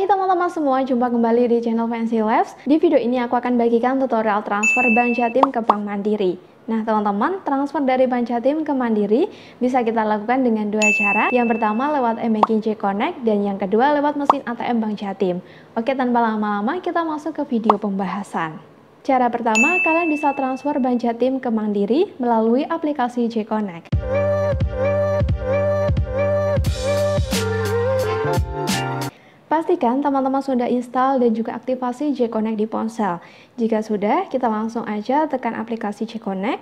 Hai teman-teman semua, jumpa kembali di channel Fancy Labs. Di video ini aku akan bagikan tutorial transfer Bank Jatim ke Bank Mandiri. Nah, teman-teman, transfer dari Bank Jatim ke Mandiri bisa kita lakukan dengan dua cara. Yang pertama lewat M-Banking J Connect dan yang kedua lewat mesin ATM Bank Jatim. Oke, tanpa lama-lama kita masuk ke video pembahasan. Cara pertama, kalian bisa transfer Bank Jatim ke Mandiri melalui aplikasi J Connect. Pastikan teman-teman sudah install dan juga aktifasi J-Connect di ponsel. Jika sudah, kita langsung aja tekan aplikasi J-Connect,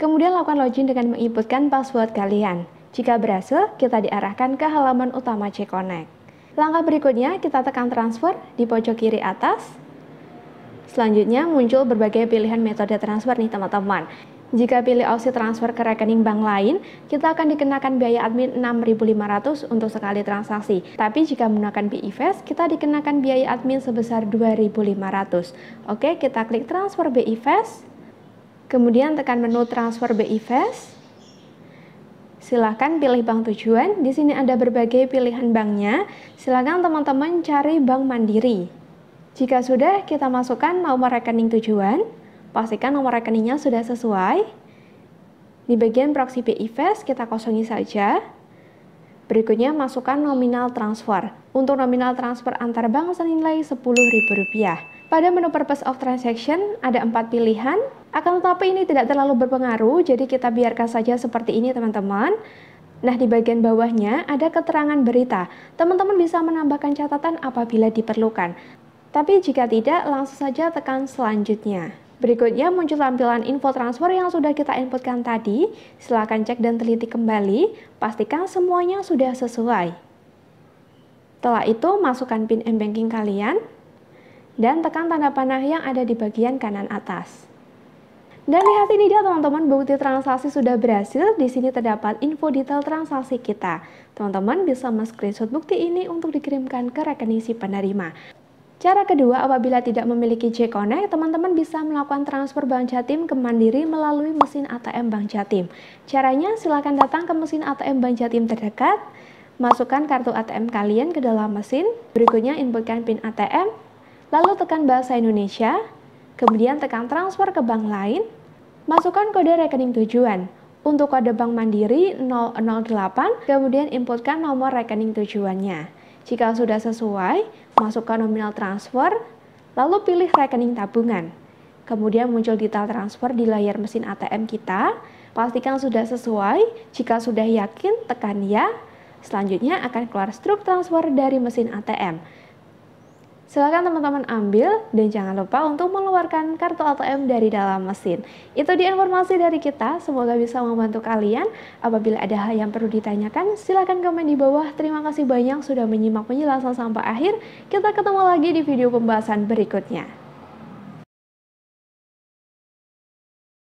kemudian lakukan login dengan menginputkan password kalian. Jika berhasil, kita diarahkan ke halaman utama J-Connect. Langkah berikutnya, kita tekan transfer di pojok kiri atas. Selanjutnya muncul berbagai pilihan metode transfer nih teman-teman. Jika pilih opsi transfer ke rekening bank lain, kita akan dikenakan biaya admin 6.500 untuk sekali transaksi. Tapi jika menggunakan BIVES, kita dikenakan biaya admin sebesar 2.500. Oke, kita klik transfer BIVES. Kemudian tekan menu transfer BIVES. Silahkan pilih bank tujuan. Di sini ada berbagai pilihan banknya. Silahkan teman-teman cari bank mandiri. Jika sudah, kita masukkan nomor rekening tujuan. Pastikan nomor rekeningnya sudah sesuai. Di bagian proxy BIFAS e kita kosongi saja. Berikutnya masukkan nominal transfer. Untuk nominal transfer antar bank senilai Rp10.000. Pada menu Purpose of Transaction ada empat pilihan. Akan tetapi ini tidak terlalu berpengaruh, jadi kita biarkan saja seperti ini teman-teman. Nah, di bagian bawahnya ada keterangan berita. Teman-teman bisa menambahkan catatan apabila diperlukan. Tapi jika tidak, langsung saja tekan selanjutnya. Berikutnya muncul tampilan info transfer yang sudah kita inputkan tadi. Silakan cek dan teliti kembali, pastikan semuanya sudah sesuai. Setelah itu, masukkan PIN M-Banking kalian dan tekan tanda panah yang ada di bagian kanan atas. Dan lihat ini dia teman-teman, bukti transaksi sudah berhasil. Di sini terdapat info detail transaksi kita. Teman-teman bisa men-screenshot bukti ini untuk dikirimkan ke rekening si penerima. Cara kedua, apabila tidak memiliki J-Connect, teman-teman bisa melakukan transfer Bank Jatim ke Mandiri melalui mesin ATM Bank Jatim. Caranya, silakan datang ke mesin ATM Bank Jatim terdekat, masukkan kartu ATM kalian ke dalam mesin, berikutnya inputkan PIN ATM, lalu tekan bahasa Indonesia, kemudian tekan transfer ke bank lain, masukkan kode rekening tujuan. Untuk kode bank Mandiri 008, kemudian inputkan nomor rekening tujuannya. Jika sudah sesuai, masukkan nominal transfer, lalu pilih rekening tabungan. Kemudian muncul detail transfer di layar mesin ATM kita. Pastikan sudah sesuai. Jika sudah yakin, tekan ya. Selanjutnya akan keluar struk transfer dari mesin ATM. Silakan teman-teman ambil dan jangan lupa untuk mengeluarkan kartu ATM dari dalam mesin. Itu diinformasi informasi dari kita, semoga bisa membantu kalian. Apabila ada hal yang perlu ditanyakan, silakan komen di bawah. Terima kasih banyak sudah menyimak penjelasan sampai akhir. Kita ketemu lagi di video pembahasan berikutnya.